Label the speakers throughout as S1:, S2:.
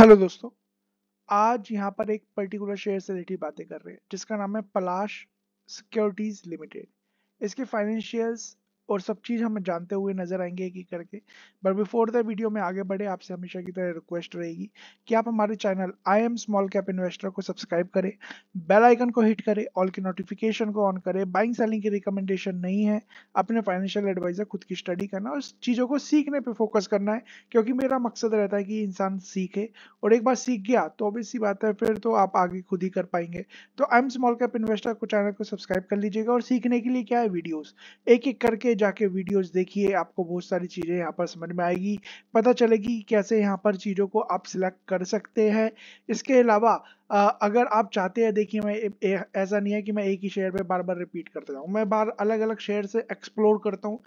S1: hello दोस्तों आज यहाँ पर एक पर्टिकुलर शेयर से रिलेटेड बातें कर रहे हैं जिसका नाम है पलाश सिक्योरिटीज लिमिटेड इसके फाइनेंशियल्स और सब चीज़ हम जानते हुए नजर आएंगे एक ही करके बट बिफोर द वीडियो में आगे बढ़े आपसे हमेशा की तरह रिक्वेस्ट रहेगी कि आप हमारे channel I am small cap investor को सब्सक्राइब करें बेल आइकन को हिट करें ऑल की नोटिफिकेशन को ऑन करें बाइंग सेलिंग की रिकमेंडेशन नहीं है अपने फाइनेंशियल एडवाइजर खुद की स्टडी करना और चीज़ों को सीखने पर फोकस करना है क्योंकि मेरा मकसद रहता है कि इंसान सीखे और एक बार सीख गया तो ऑब्वियस सी बात है फिर तो आप आगे खुद ही कर पाएंगे तो I am small cap investor को चैनल को सब्सक्राइब कर लीजिएगा और सीखने के लिए क्या है वीडियोज एक एक करके जाके वीडियोस देखिए आपको बहुत सारी चीज़ें यहाँ पर समझ में आएगी पता चलेगी कैसे यहाँ पर चीज़ों को आप सिलेक्ट कर सकते हैं इसके अलावा अगर आप चाहते हैं देखिए मैं ऐसा नहीं है कि मैं एक ही शेयर पे बार बार रिपीट करता जाऊँ मैं बार अलग अलग शेयर से एक्सप्लोर करता हूँ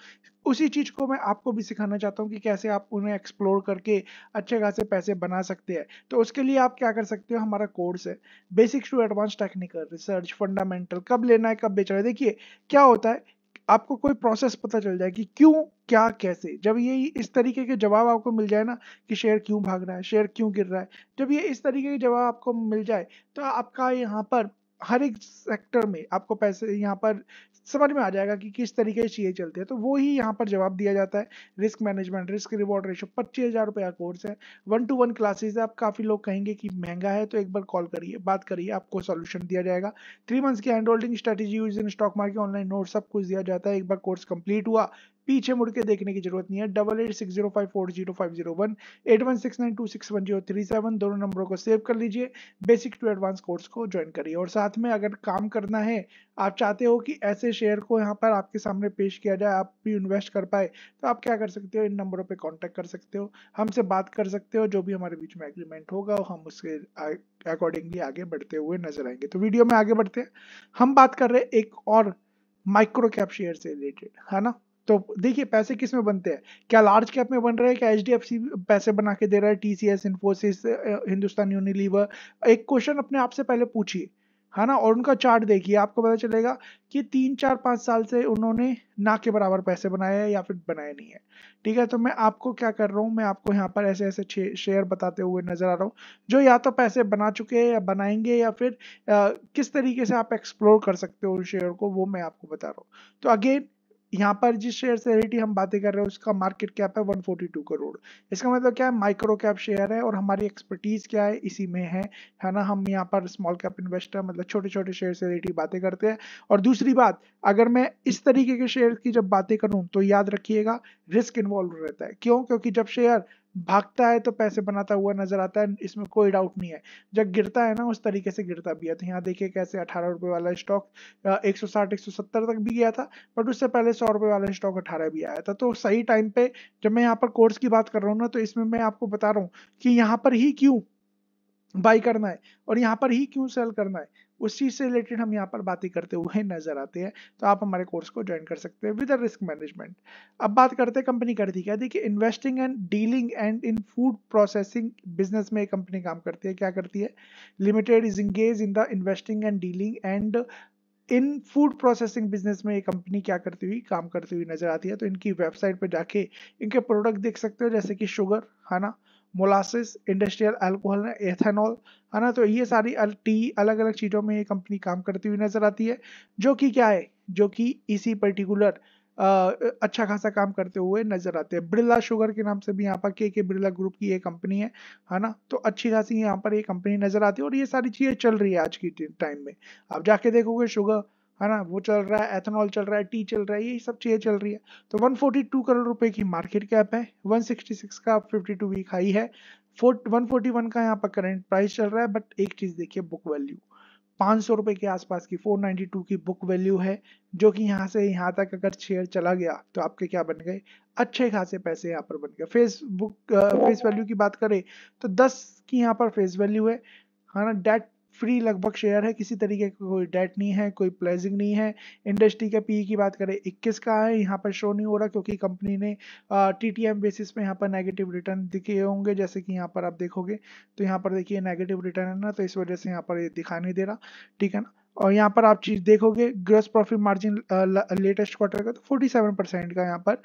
S1: उसी चीज़ को मैं आपको भी सिखाना चाहता हूँ कि कैसे आप उन्हें एक्सप्लोर करके अच्छे खासे पैसे बना सकते हैं तो उसके लिए आप क्या कर सकते हो हमारा कोर्स है basics to advance technical research fundamental कब लेना है कब बेचना है देखिए क्या होता है आपको कोई प्रोसेस पता चल जाए कि क्यों क्या कैसे जब ये इस तरीके के जवाब आपको मिल जाए ना कि शेयर क्यों भाग रहा है शेयर क्यों गिर रहा है जब ये इस तरीके के जवाब आपको मिल जाए तो आपका यहाँ पर हर एक सेक्टर में आपको पैसे यहाँ पर समझ में आ जाएगा कि किस तरीके से ये चलते हैं तो वो ही यहाँ पर जवाब दिया जाता है risk management risk reward ratio पच्चीस हज़ार रुपये का कोर्स है वन टू वन क्लासेज है आप काफ़ी लोग कहेंगे कि महंगा है तो एक बार कॉल करिए बात करिए आपको सोल्यूशन दिया जाएगा थ्री मंथ्स की hand holding strategy use in stock market online note सब कुछ दिया जाता है एक बार कोर्स कंप्लीट हुआ पीछे मुड़ के देखने की जरूरत नहीं है double eight six zero five four zero five zero one eight one six nine two six one zero three seven दोनों नंबरों को सेव कर लीजिए बेसिक टू एडवांस कोर्स को ज्वाइन करिए और साथ में अगर काम करना है आप चाहते हो कि ऐसे शेयर को यहाँ पर आपके सामने पेश किया जाए आप भी इन्वेस्ट कर पाए तो आप क्या कर सकते हो इन नंबरों पर कॉन्टैक्ट कर सकते हो हमसे बात कर सकते हो जो भी हमारे बीच में एग्रीमेंट होगा हम उसके अकॉर्डिंगली आगे बढ़ते हुए नजर आएंगे तो वीडियो में आगे बढ़ते हैं हम बात कर रहे हैं एक और माइक्रो कैप शेयर से रिलेटेड है ना तो देखिए पैसे किस में बनते हैं क्या लार्ज कैप में बन रहे हैं क्या एच डी एफ सी पैसे बना के दे रहा है T C S Infosys Hindustan Unilever एक क्वेश्चन अपने आप से पहले पूछिए है ना और उनका चार्ट देखिए आपको पता चलेगा कि तीन चार पाँच साल से उन्होंने ना के बराबर पैसे बनाए हैं या फिर बनाए नहीं है ठीक है तो मैं आपको क्या कर रहा हूँ मैं आपको यहाँ पर ऐसे ऐसे शेयर बताते हुए नजर आ रहा हूँ जो या तो पैसे बना चुके हैं या बनाएंगे या फिर आ, किस तरीके से आप एक्सप्लोर कर सकते हो उन शेयर को वो मैं आपको बता रहा हूँ तो अगेन यहाँ पर जिस शेयर से रिलेटेड हम बातें कर रहे हैं उसका मार्केट कैप है 142 करोड़ इसका मतलब क्या है माइक्रो कैप शेयर है और हमारी एक्सपर्टीज क्या है इसी में है है ना हम यहाँ पर स्मॉल कैप इन्वेस्टर मतलब छोटे छोटे शेयर से रिलेटेड बातें करते हैं और दूसरी बात अगर मैं इस तरीके के शेयर की जब बातें करूँ तो याद रखिएगा रिस्क इन्वॉल्व रहता है क्यों क्योंकि जब शेयर भागता है तो पैसे बनाता हुआ नजर आता है इसमें कोई डाउट नहीं है जब गिरता है ना उस तरीके से गिरता भी है तो यहाँ देखिए कैसे अठारह रुपए वाला स्टॉक एक सौ साठ एक सौ सत्तर तक भी गया था बट उससे पहले सौ रुपए वाला स्टॉक अठारह भी आया था तो सही टाइम पे जब मैं यहाँ पर कोर्स की बात कर रहा हूँ ना तो इसमें मैं आपको बता रहा हूँ कि यहाँ पर ही क्यों बाई करना है और यहाँ पर ही क्यों सेल करना है उस चीज से रिलेटेड हम यहाँ पर बातें करते हुए नजर आते हैं तो आप हमारे कोर्स को ज्वाइन कर सकते हैं विद रिस्क मैनेजमेंट अब बात करते हैं कंपनी करती क्या देखिए investing and dealing and in food processing business में कंपनी काम करती है क्या करती है limited is engage in the investing and dealing and in food processing business में ये कंपनी क्या करती हुई काम करती हुई नजर आती है तो इनकी वेबसाइट पर जाके इनके प्रोडक्ट देख सकते हो जैसे कि शुगर है ना मोलासिस इंडस्ट्रियल अल्कोहल एथेनॉल है ना तो ये सारी टी अलग अलग चीज़ों में ये कंपनी काम करती हुई नज़र आती है जो कि क्या है जो कि इसी पर्टिकुलर अच्छा खासा काम करते हुए नजर आते हैं बिरला शुगर के नाम से भी यहाँ पर के के बिरला ग्रुप की ये कंपनी है है ना तो अच्छी खासी यहाँ पर ये कंपनी नजर आती है और ये सारी चीजें चल रही है आज की टाइम में आप जाके देखोगे शुगर है ना वो चल रहा है एथेनॉल चल रहा है टी चल रहा है ये सब चीज़ें चल रही है तो 142 करोड़ रुपए की मार्केट कैप है 166 का 52 वीक हाई है 141 का यहाँ पर करंट प्राइस चल रहा है बट एक चीज़ देखिए बुक वैल्यू पाँच सौ रुपये के आसपास की 492 की बुक वैल्यू है जो कि यहाँ से यहाँ तक अगर शेयर चला गया तो आपके क्या बन गए अच्छे खासे पैसे यहाँ पर बन गए फेस बुक फेस वैल्यू की बात करें तो 10 की यहाँ पर फेस वैल्यू है है हाँ ना डेट फ्री लगभग शेयर है किसी तरीके का कोई डेट नहीं है कोई प्लेजिंग नहीं है इंडस्ट्री के पी e की बात करें इक्कीस का है यहाँ पर शो नहीं हो रहा क्योंकि कंपनी ने टी टी एम बेसिस पे यहाँ पर नेगेटिव रिटर्न दिखे होंगे जैसे कि यहाँ पर आप देखोगे तो यहाँ पर देखिए नेगेटिव रिटर्न है ना तो इस वजह से यहाँ पर ये यह दिखा नहीं दे रहा ठीक है ना और यहाँ पर आप चीज़ देखोगे gross profit margin latest quarter का तो 47 परसेंट का यहाँ पर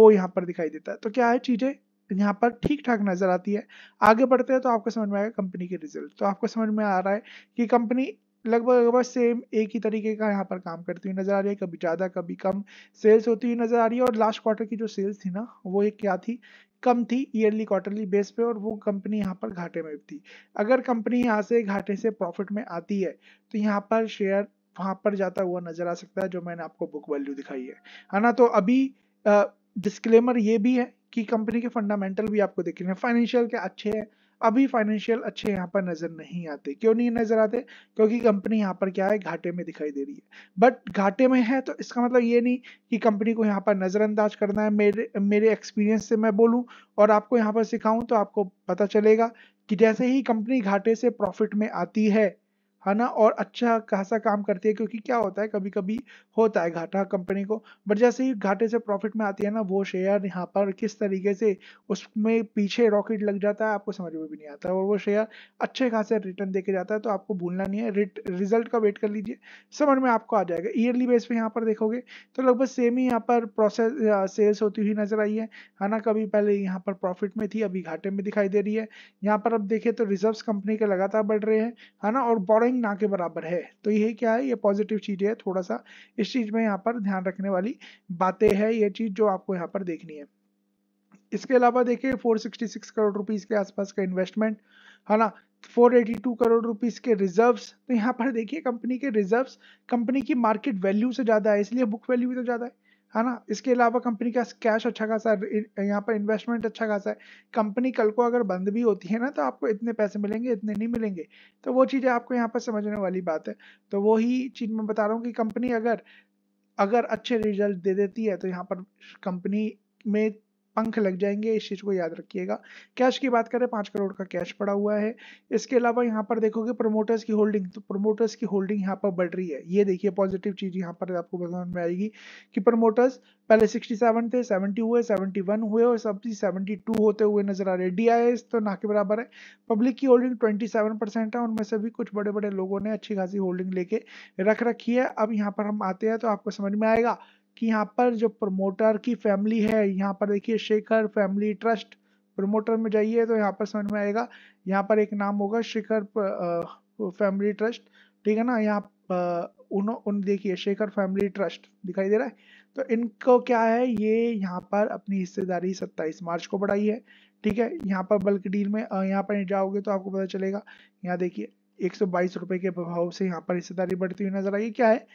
S1: वो यहाँ पर दिखाई देता है तो क्या है चीज़ें यहाँ पर ठीक ठाक नजर आती है आगे बढ़ते हैं तो आपको समझ में आएगा कंपनी के रिजल्ट तो आपको समझ में आ रहा है कि कंपनी लगभग लगभग सेम एक ही तरीके का यहाँ पर काम करती हुई नजर आ रही है कभी ज़्यादा कभी कम सेल्स होती हुई नजर आ रही है और लास्ट क्वार्टर की जो सेल्स थी ना वो एक क्या थी कम थी ईयरली क्वार्टरली बेस पे और वो कंपनी यहाँ पर घाटे में थी अगर कंपनी यहाँ से घाटे से प्रॉफिट में आती है तो यहाँ पर शेयर वहाँ पर जाता हुआ नजर आ सकता है जो मैंने आपको बुक वैल्यू दिखाई है है ना तो अभी डिस्क्लेमर ये भी है कि कंपनी के फंडामेंटल भी आपको देख रहे हैं फाइनेंशियल के अच्छे हैं अभी फाइनेंशियल अच्छे यहाँ पर नजर नहीं आते क्यों नहीं नजर आते क्योंकि कंपनी यहाँ पर क्या है घाटे में दिखाई दे रही है बट घाटे में है तो इसका मतलब ये नहीं कि कंपनी को यहाँ पर नजरअंदाज करना है मेरे मेरे एक्सपीरियंस से मैं बोलूँ और आपको यहाँ पर सिखाऊं तो आपको पता चलेगा कि जैसे ही कंपनी घाटे से प्रॉफिट में आती है है ना और अच्छा खासा काम करती है क्योंकि क्या होता है कभी कभी होता है घाटा कंपनी को बट जैसे ही घाटे से प्रॉफिट में आती है ना वो शेयर यहाँ पर किस तरीके से उसमें पीछे रॉकेट लग जाता है आपको समझ में भी नहीं आता और वो शेयर अच्छे खासे रिटर्न देके जाता है तो आपको भूलना नहीं है रिजल्ट का वेट कर लीजिए समझ में आपको आ जाएगा ईयरली बेस पे यहाँ पर देखोगे तो लगभग सेम ही यहाँ पर प्रोसेस सेल्स होती हुई नजर आई है है ना कभी पहले यहाँ पर प्रॉफिट में थी अभी घाटे में दिखाई दे रही है यहाँ पर अब देखे तो रिजर्व कंपनी के लगातार बढ़ रहे हैं है ना और बॉरो ड्राइंग ना के बराबर है तो ये क्या है ये पॉजिटिव चीज़ है थोड़ा सा इस चीज़ में यहाँ पर ध्यान रखने वाली बातें है ये चीज़ जो आपको यहाँ पर देखनी है इसके अलावा देखिए 466 करोड़ रुपीस के आसपास का इन्वेस्टमेंट है ना 482 करोड़ रुपीस के रिजर्व्स तो यहाँ पर देखिए कंपनी के रिजर्व्स कंपनी की मार्केट वैल्यू से ज़्यादा है इसलिए बुक वैल्यू भी तो ज़्यादा है है ना इसके अलावा कंपनी का कैश अच्छा खासा यहाँ पर इन्वेस्टमेंट अच्छा खासा है कंपनी कल को अगर बंद भी होती है ना तो आपको इतने पैसे मिलेंगे इतने नहीं मिलेंगे तो वो चीज़ें आपको यहाँ पर समझने वाली बात है तो वही चीज़ मैं बता रहा हूँ कि कंपनी अगर अगर अच्छे रिजल्ट दे देती है तो यहाँ पर कंपनी में पंख लग जाएंगे इस चीज़ को याद रखिएगा कैश की बात करें पांच करोड़ का कैश पड़ा हुआ है इसके अलावा यहाँ पर देखोगे प्रोमोटर्स की होल्डिंग तो प्रोमोटर्स की होल्डिंग यहाँ पर बढ़ रही है ये देखिए पॉजिटिव चीज़ यहाँ पर आपको समझ में आएगी कि प्रोमोटर्स पहले 67 थे 70 हुए 71 हुए और सभी 72 होते हुए नजर आ रहे हैं डीआईएस तो ना के बराबर है पब्लिक की होल्डिंग 27 परसेंट है उनमें से भी कुछ बड़े बड़े लोगों ने अच्छी खासी होल्डिंग लेके रख रखी है अब यहाँ पर हम आते हैं तो आपको समझ में आएगा कि यहाँ पर जो प्रमोटर की फैमिली है यहाँ पर देखिए शेखर फैमिली ट्रस्ट प्रमोटर में जाइए तो यहाँ पर समझ में आएगा यहाँ पर एक नाम होगा शेखर फैमिली ट्रस्ट ठीक है ना यहाँ उन, उन देखिए शेखर फैमिली ट्रस्ट दिखाई दे रहा है तो इनको क्या है ये यहाँ पर अपनी हिस्सेदारी 27 मार्च को बढ़ाई है ठीक है यहाँ पर बल्क डील में यहाँ पर जाओगे तो आपको पता चलेगा यहाँ देखिए एक सौ के प्रभाव से यहाँ पर हिस्सेदारी बढ़ती हुई नजर आई क्या है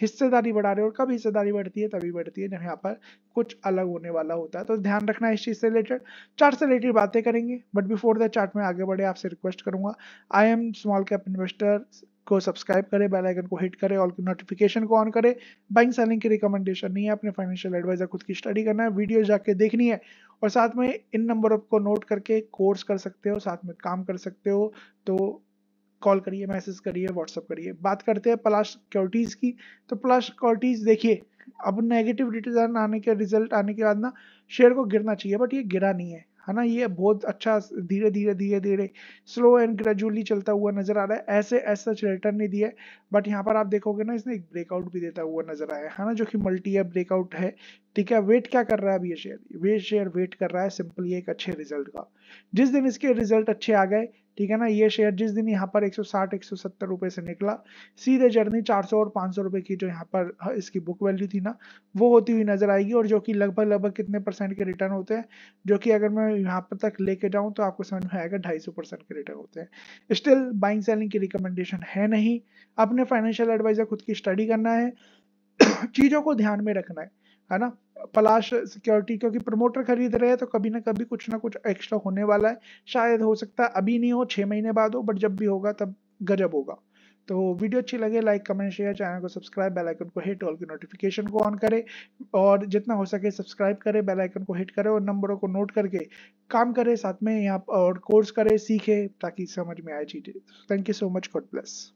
S1: हिस्सेदारी बढ़ा रहे हो और कब हिस्सेदारी बढ़ती है तभी बढ़ती है जब यहाँ पर कुछ अलग होने वाला होता है तो ध्यान रखना इस चीज़ से रिलेटेड चार्ट से रिलेटेड बातें करेंगे बट बिफोर द चार्ट में आगे बढ़े आपसे रिक्वेस्ट करूंगा I am small cap investor को सब्सक्राइब करें बेल आइकन को हिट करें और नोटिफिकेशन को ऑन करें बाइंग सेलिंग की रिकमेंडेशन नहीं है अपने फाइनेंशियल एडवाइजर खुद की स्टडी करना है वीडियो जाके देखनी है और साथ में इन नंबरों को नोट करके कोर्स कर सकते हो साथ में काम कर सकते हो तो कॉल करिए मैसेज करिए व्हाट्सअप करिए बात करते हैं पलाश सिक्योरिटीज़ की तो पलाश सिक्योरिटीज़ देखिए अब नेगेटिव रिटर्न आने के रिजल्ट आने के बाद ना शेयर को गिरना चाहिए बट ये गिरा नहीं है है ना ये बहुत अच्छा धीरे धीरे धीरे धीरे स्लो एंड ग्रेजुअली चलता हुआ नजर आ रहा है ऐसे ऐसा रिटर्न नहीं दिया है बट यहाँ पर आप देखोगे ना इसने एक ब्रेकआउट भी देता हुआ नजर आया है ना जो कि मल्टी एप ब्रेकआउट है ठीक है वेट क्या कर रहा है अब ये शेयर ये शेयर वेट कर रहा है सिंपली एक अच्छे रिजल्ट का जिस दिन इसके रिजल्ट अच्छे आ गए ठीक है ना ये शेयर जिस दिन यहाँ पर 160 170 रुपए से निकला सीधे जर्नी 400 और 500 रुपए की जो यहाँ पर हाँ, इसकी बुक वैल्यू थी ना वो होती हुई नजर आएगी और जो कि लगभग लगभग कितने परसेंट के रिटर्न होते हैं जो कि अगर मैं यहाँ पर तक लेके जाऊँ तो आपको समझ में आएगा ढाई परसेंट के रिटर्न होते हैं स्टिल बाइंग सेलिंग की रिकमेंडेशन है नहीं अपने फाइनेंशियल एडवाइजर खुद की स्टडी करना है चीज़ों को ध्यान में रखना है है ना पलाश सिक्योरिटी क्योंकि प्रमोटर खरीद रहे हैं तो कभी ना कभी कुछ ना कुछ एक्स्ट्रा होने वाला है शायद हो सकता है अभी नहीं हो छः महीने बाद हो बट जब भी होगा तब गजब होगा तो वीडियो अच्छी लगे लाइक कमेंट शेयर चैनल को सब्सक्राइब बेल आइकन को हिट ऑल की नोटिफिकेशन को ऑन करें और जितना हो सके सब्सक्राइब करें बेल आइकन को हिट करें और नंबरों को नोट करके काम करें साथ में यहाँ और कोर्स करें सीखें ताकि समझ में आए चीज़ें thank you so much god bless